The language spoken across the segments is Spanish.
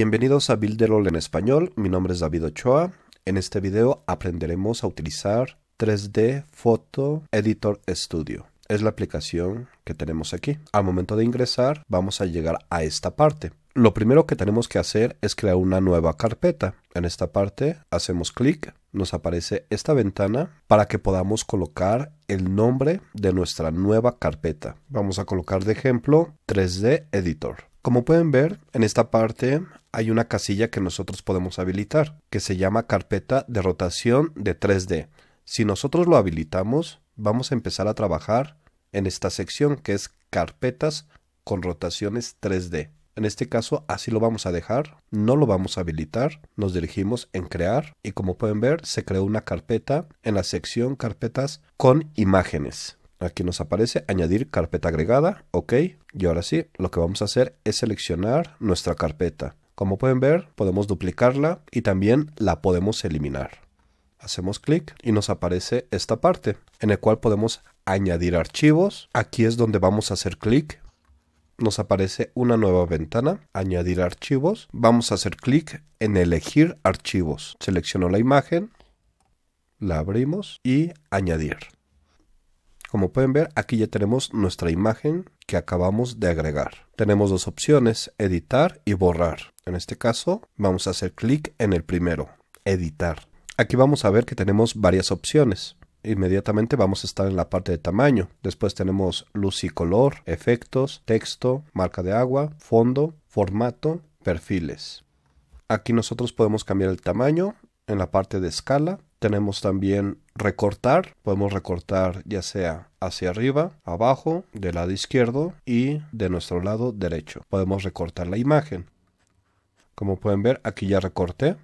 Bienvenidos a Builderall en español, mi nombre es David Ochoa. En este video aprenderemos a utilizar 3D Photo Editor Studio. Es la aplicación que tenemos aquí. Al momento de ingresar vamos a llegar a esta parte. Lo primero que tenemos que hacer es crear una nueva carpeta. En esta parte hacemos clic, nos aparece esta ventana para que podamos colocar el nombre de nuestra nueva carpeta. Vamos a colocar de ejemplo 3D Editor. Como pueden ver, en esta parte hay una casilla que nosotros podemos habilitar, que se llama carpeta de rotación de 3D. Si nosotros lo habilitamos, vamos a empezar a trabajar en esta sección que es carpetas con rotaciones 3D. En este caso así lo vamos a dejar, no lo vamos a habilitar, nos dirigimos en crear y como pueden ver se creó una carpeta en la sección carpetas con imágenes. Aquí nos aparece añadir carpeta agregada, ok. Y ahora sí, lo que vamos a hacer es seleccionar nuestra carpeta. Como pueden ver, podemos duplicarla y también la podemos eliminar. Hacemos clic y nos aparece esta parte en el cual podemos añadir archivos. Aquí es donde vamos a hacer clic. Nos aparece una nueva ventana, añadir archivos. Vamos a hacer clic en elegir archivos. Selecciono la imagen, la abrimos y añadir. Como pueden ver, aquí ya tenemos nuestra imagen que acabamos de agregar. Tenemos dos opciones, editar y borrar. En este caso, vamos a hacer clic en el primero, editar. Aquí vamos a ver que tenemos varias opciones. Inmediatamente vamos a estar en la parte de tamaño. Después tenemos luz y color, efectos, texto, marca de agua, fondo, formato, perfiles. Aquí nosotros podemos cambiar el tamaño en la parte de escala. Tenemos también recortar. Podemos recortar ya sea hacia arriba, abajo, del lado izquierdo y de nuestro lado derecho. Podemos recortar la imagen. Como pueden ver, aquí ya recorté.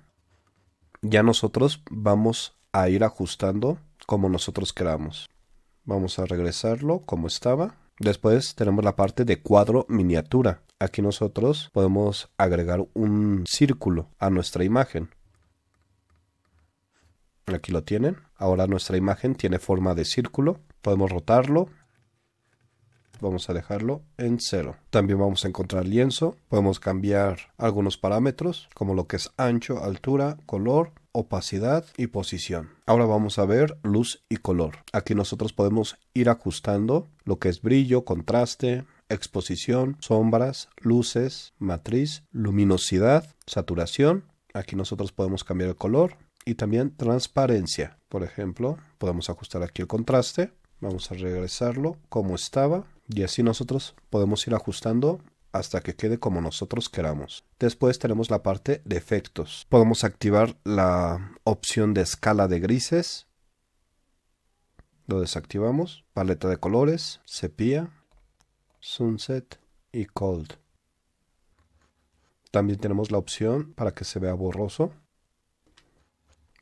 Ya nosotros vamos a ir ajustando como nosotros queramos. Vamos a regresarlo como estaba. Después tenemos la parte de cuadro miniatura. Aquí nosotros podemos agregar un círculo a nuestra imagen. Aquí lo tienen. Ahora nuestra imagen tiene forma de círculo. Podemos rotarlo. Vamos a dejarlo en cero. También vamos a encontrar lienzo. Podemos cambiar algunos parámetros como lo que es ancho, altura, color, opacidad y posición. Ahora vamos a ver luz y color. Aquí nosotros podemos ir ajustando lo que es brillo, contraste, exposición, sombras, luces, matriz, luminosidad, saturación. Aquí nosotros podemos cambiar el color y también transparencia. Por ejemplo, podemos ajustar aquí el contraste. Vamos a regresarlo como estaba y así nosotros podemos ir ajustando hasta que quede como nosotros queramos. Después tenemos la parte de efectos. Podemos activar la opción de escala de grises. Lo desactivamos. Paleta de colores, sepia, sunset y cold. También tenemos la opción para que se vea borroso.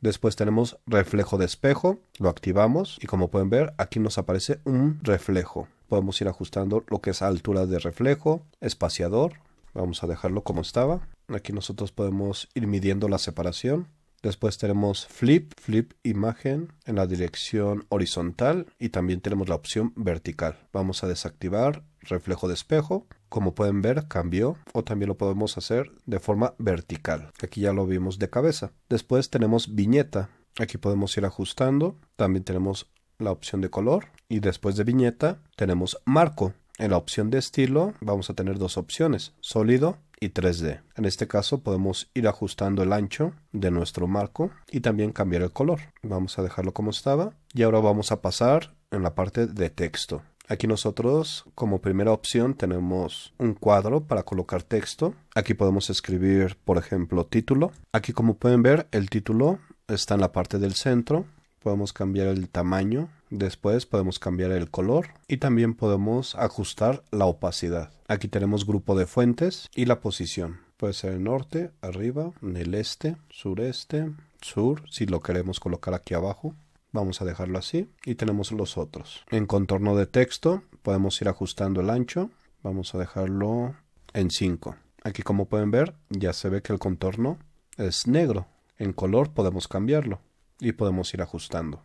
Después tenemos reflejo de espejo, lo activamos y como pueden ver aquí nos aparece un reflejo. Podemos ir ajustando lo que es altura de reflejo, espaciador, vamos a dejarlo como estaba. Aquí nosotros podemos ir midiendo la separación Después tenemos flip, flip imagen en la dirección horizontal y también tenemos la opción vertical. Vamos a desactivar reflejo de espejo. Como pueden ver cambió o también lo podemos hacer de forma vertical. Aquí ya lo vimos de cabeza. Después tenemos viñeta. Aquí podemos ir ajustando. También tenemos la opción de color y después de viñeta tenemos marco. En la opción de estilo vamos a tener dos opciones, sólido y 3D. En este caso podemos ir ajustando el ancho de nuestro marco y también cambiar el color. Vamos a dejarlo como estaba y ahora vamos a pasar en la parte de texto. Aquí nosotros como primera opción tenemos un cuadro para colocar texto. Aquí podemos escribir, por ejemplo, título. Aquí como pueden ver, el título está en la parte del centro podemos cambiar el tamaño, después podemos cambiar el color y también podemos ajustar la opacidad. Aquí tenemos grupo de fuentes y la posición. Puede ser el norte, arriba, en el este, sureste, sur, si lo queremos colocar aquí abajo. Vamos a dejarlo así y tenemos los otros. En contorno de texto podemos ir ajustando el ancho. Vamos a dejarlo en 5. Aquí como pueden ver ya se ve que el contorno es negro. En color podemos cambiarlo y podemos ir ajustando,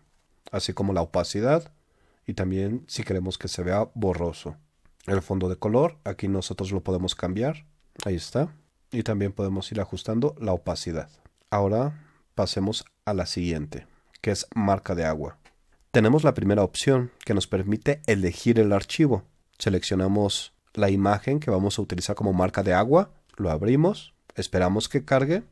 así como la opacidad y también si queremos que se vea borroso. El fondo de color, aquí nosotros lo podemos cambiar, ahí está, y también podemos ir ajustando la opacidad. Ahora pasemos a la siguiente, que es marca de agua. Tenemos la primera opción que nos permite elegir el archivo. Seleccionamos la imagen que vamos a utilizar como marca de agua, lo abrimos, esperamos que cargue,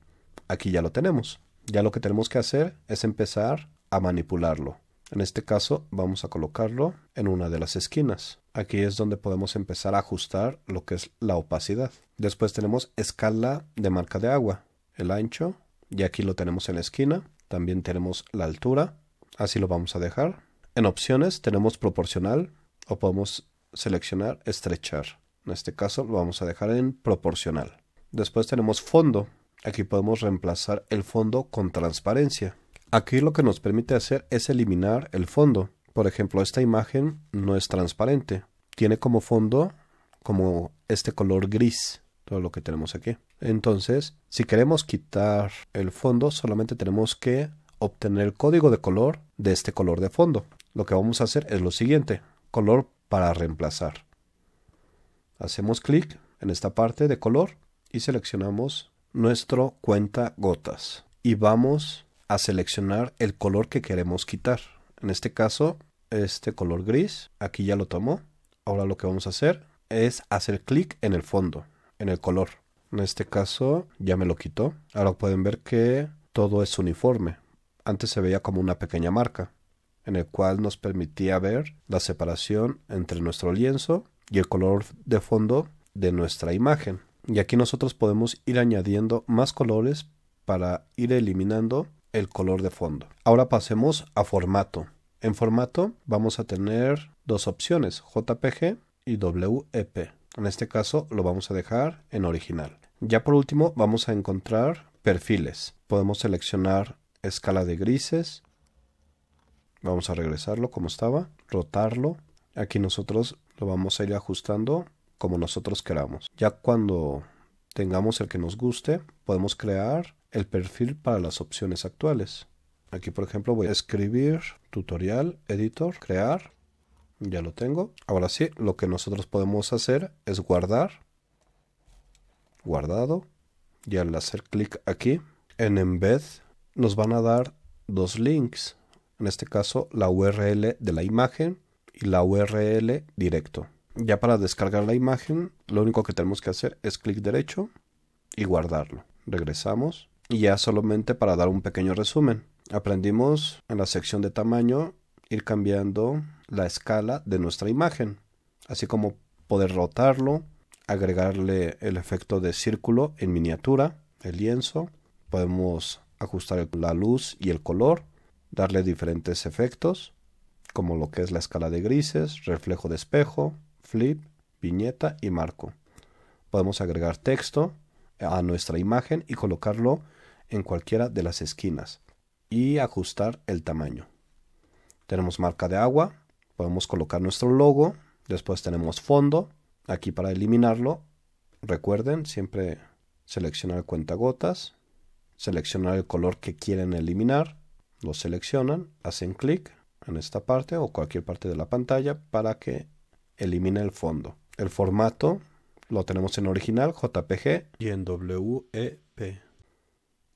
aquí ya lo tenemos. Ya lo que tenemos que hacer es empezar a manipularlo. En este caso vamos a colocarlo en una de las esquinas. Aquí es donde podemos empezar a ajustar lo que es la opacidad. Después tenemos escala de marca de agua, el ancho, y aquí lo tenemos en la esquina. También tenemos la altura, así lo vamos a dejar. En opciones tenemos proporcional o podemos seleccionar estrechar. En este caso lo vamos a dejar en proporcional. Después tenemos fondo, Aquí podemos reemplazar el fondo con transparencia. Aquí lo que nos permite hacer es eliminar el fondo. Por ejemplo, esta imagen no es transparente. Tiene como fondo como este color gris, todo lo que tenemos aquí. Entonces, si queremos quitar el fondo, solamente tenemos que obtener el código de color de este color de fondo. Lo que vamos a hacer es lo siguiente, color para reemplazar. Hacemos clic en esta parte de color y seleccionamos nuestro cuenta gotas y vamos a seleccionar el color que queremos quitar. En este caso, este color gris, aquí ya lo tomó. Ahora lo que vamos a hacer es hacer clic en el fondo, en el color. En este caso ya me lo quitó. Ahora pueden ver que todo es uniforme. Antes se veía como una pequeña marca, en el cual nos permitía ver la separación entre nuestro lienzo y el color de fondo de nuestra imagen. Y aquí nosotros podemos ir añadiendo más colores para ir eliminando el color de fondo. Ahora pasemos a formato. En formato vamos a tener dos opciones, JPG y WEP. En este caso lo vamos a dejar en original. Ya por último vamos a encontrar perfiles. Podemos seleccionar escala de grises. Vamos a regresarlo como estaba, rotarlo. Aquí nosotros lo vamos a ir ajustando como nosotros queramos. Ya cuando tengamos el que nos guste, podemos crear el perfil para las opciones actuales. Aquí, por ejemplo, voy a escribir tutorial, editor, crear. Ya lo tengo. Ahora sí, lo que nosotros podemos hacer es guardar. Guardado. Y al hacer clic aquí, en embed, nos van a dar dos links. En este caso, la URL de la imagen y la URL directo. Ya para descargar la imagen, lo único que tenemos que hacer es clic derecho y guardarlo. Regresamos y ya solamente para dar un pequeño resumen. Aprendimos en la sección de tamaño ir cambiando la escala de nuestra imagen, así como poder rotarlo, agregarle el efecto de círculo en miniatura, el lienzo, podemos ajustar la luz y el color, darle diferentes efectos, como lo que es la escala de grises, reflejo de espejo, flip, viñeta y marco. Podemos agregar texto a nuestra imagen y colocarlo en cualquiera de las esquinas y ajustar el tamaño. Tenemos marca de agua, podemos colocar nuestro logo, después tenemos fondo, aquí para eliminarlo, recuerden siempre seleccionar cuentagotas, seleccionar el color que quieren eliminar, lo seleccionan, hacen clic en esta parte o cualquier parte de la pantalla para que elimina el fondo. El formato lo tenemos en original, JPG y en WEP.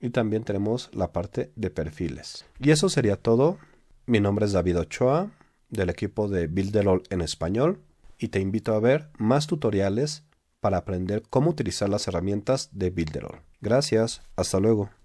Y también tenemos la parte de perfiles. Y eso sería todo. Mi nombre es David Ochoa, del equipo de Builderall en español, y te invito a ver más tutoriales para aprender cómo utilizar las herramientas de Builderall. Gracias, hasta luego.